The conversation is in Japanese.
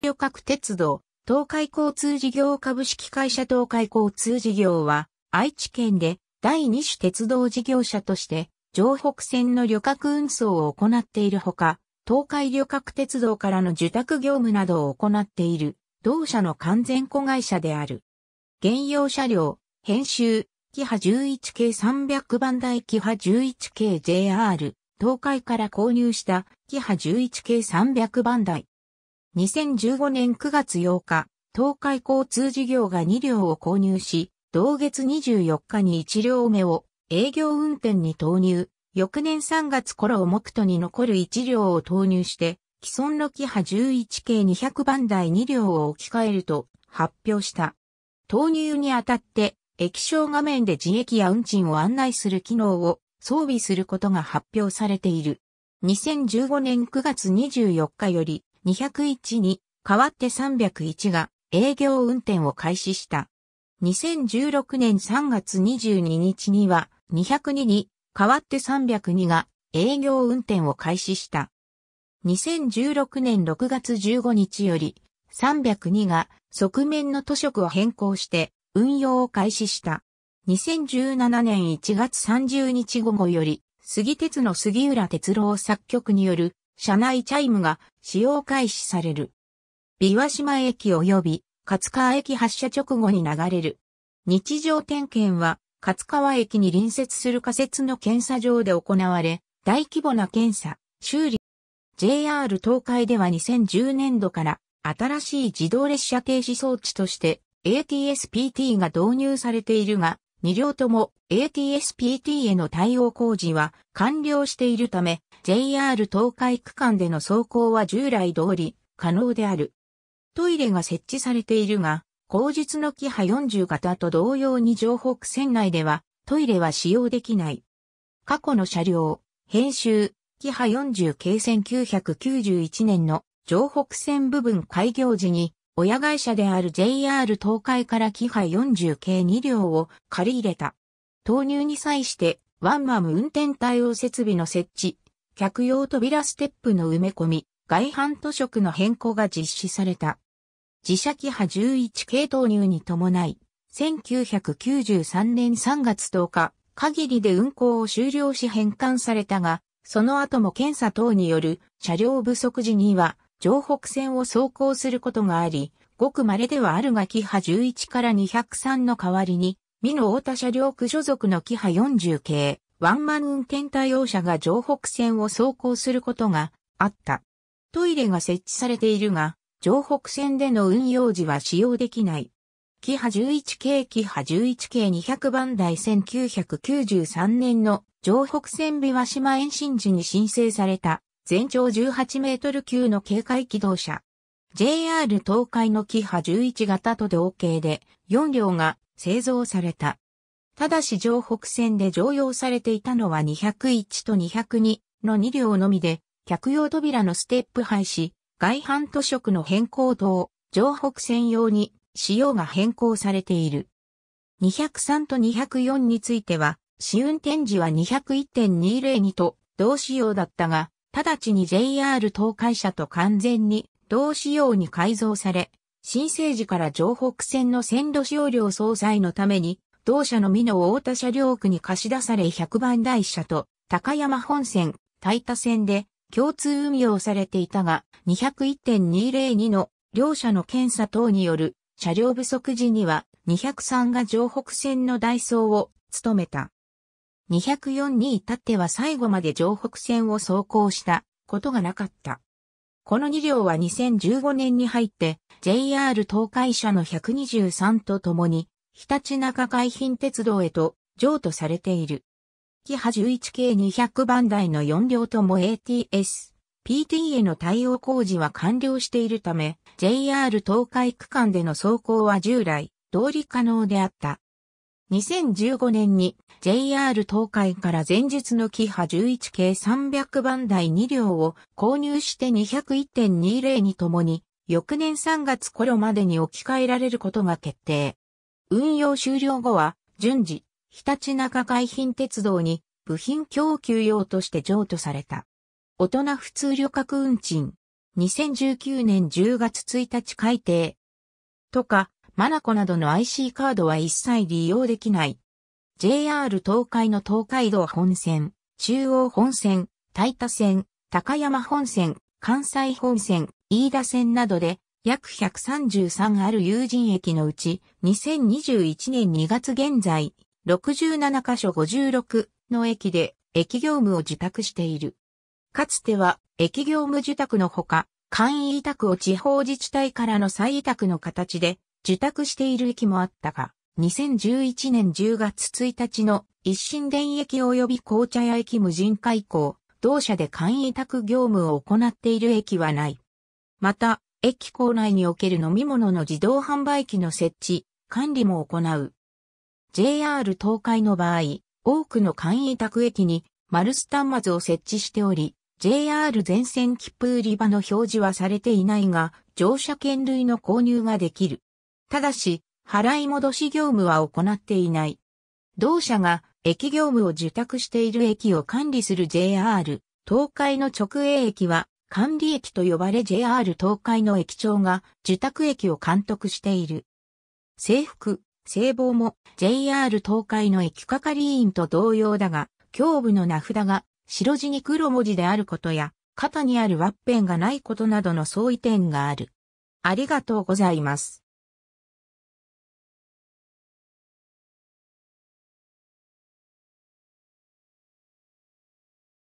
旅客鉄道、東海交通事業株式会社東海交通事業は、愛知県で第二種鉄道事業者として、城北線の旅客運送を行っているほか、東海旅客鉄道からの受託業務などを行っている、同社の完全子会社である。現用車両、編集、キハ11系300番台キハ11系 JR、東海から購入したキハ11系300番台。2015年9月8日、東海交通事業が2両を購入し、同月24日に1両目を営業運転に投入、翌年3月頃を目途に残る1両を投入して、既存のキハ11系200番台2両を置き換えると発表した。投入にあたって、液晶画面で自駅や運賃を案内する機能を装備することが発表されている。2015年9月24日より、201に代わって301が営業運転を開始した。2016年3月22日には202に代わって302が営業運転を開始した。2016年6月15日より302が側面の図色を変更して運用を開始した。2017年1月30日午後より杉鉄の杉浦哲郎作曲による車内チャイムが使用開始される。琵琶島駅及び勝川駅発車直後に流れる。日常点検は勝川駅に隣接する仮設の検査場で行われ、大規模な検査、修理。JR 東海では2010年度から新しい自動列車停止装置として ATSPT が導入されているが、2両とも ATSPT への対応工事は完了しているため、JR 東海区間での走行は従来通り可能である。トイレが設置されているが、後日のキハ40型と同様に城北線内ではトイレは使用できない。過去の車両、編集、キハ40系1991年の城北線部分開業時に、親会社である JR 東海からキハ40系2両を借り入れた。投入に際して、ワンマム運転対応設備の設置、客用扉ステップの埋め込み、外反塗色の変更が実施された。自社機派11系投入に伴い、1993年3月10日、限りで運行を終了し返還されたが、その後も検査等による車両不足時には、城北線を走行することがあり、ごく稀ではあるがキハ11から203の代わりに、美の太田車両区所属のキハ40系、ワンマン運転対応車が城北線を走行することがあった。トイレが設置されているが、城北線での運用時は使用できない。キハ11系キハ11系200番台1993年の城北線美和島延伸時に申請された全長18メートル級の警戒機動車。JR 東海のキハ11型と同型で4両が製造された。ただし城北線で常用されていたのは201と202の2両のみで、客用扉のステップ廃止、外反塗色の変更等、城北線用に仕様が変更されている。203と204については、試運転時は201.202と同仕様だったが、直ちに JR 東海車と完全に同仕様に改造され、新生時から上北線の線路使用量総裁のために同社の美濃大田車両区に貸し出され100番台車と高山本線、大田線で共通運用されていたが、201.202の両社の検査等による車両不足時には203が城北線の代走を務めた。204に至っては最後まで城北線を走行したことがなかった。この2両は2015年に入って JR 東海社の123と共にひたちなか海浜鉄道へと譲渡されている。キハ11系200番台の4両とも ATS、PT への対応工事は完了しているため、JR 東海区間での走行は従来、通り可能であった。2015年に JR 東海から前日のキハ11系300番台2両を購入して201.20にともに、翌年3月頃までに置き換えられることが決定。運用終了後は、順次、ひたちなか海浜鉄道に部品供給用として譲渡された。大人普通旅客運賃。2019年10月1日改定。とか、マナコなどの IC カードは一切利用できない。JR 東海の東海道本線、中央本線、大田線、高山本線、関西本線、飯田線などで約133ある有人駅のうち、2021年2月現在、67カ所56の駅で駅業務を受託している。かつては、駅業務受託のほか、簡易委託を地方自治体からの再委託の形で受託している駅もあったが、2011年10月1日の一新電駅及び紅茶屋駅無人開港、同社で簡易委託業務を行っている駅はない。また、駅構内における飲み物の自動販売機の設置、管理も行う。JR 東海の場合、多くの簡易宅駅にマルス端末を設置しており、JR 全線切符売り場の表示はされていないが、乗車券類の購入ができる。ただし、払い戻し業務は行っていない。同社が駅業務を受託している駅を管理する JR 東海の直営駅は管理駅と呼ばれ JR 東海の駅長が受託駅を監督している。制服、制帽も JR 東海の駅係員と同様だが、胸部の名札が白地に黒文字であることや、肩にあるワッペンがないことなどの相違点がある。ありがとうございます。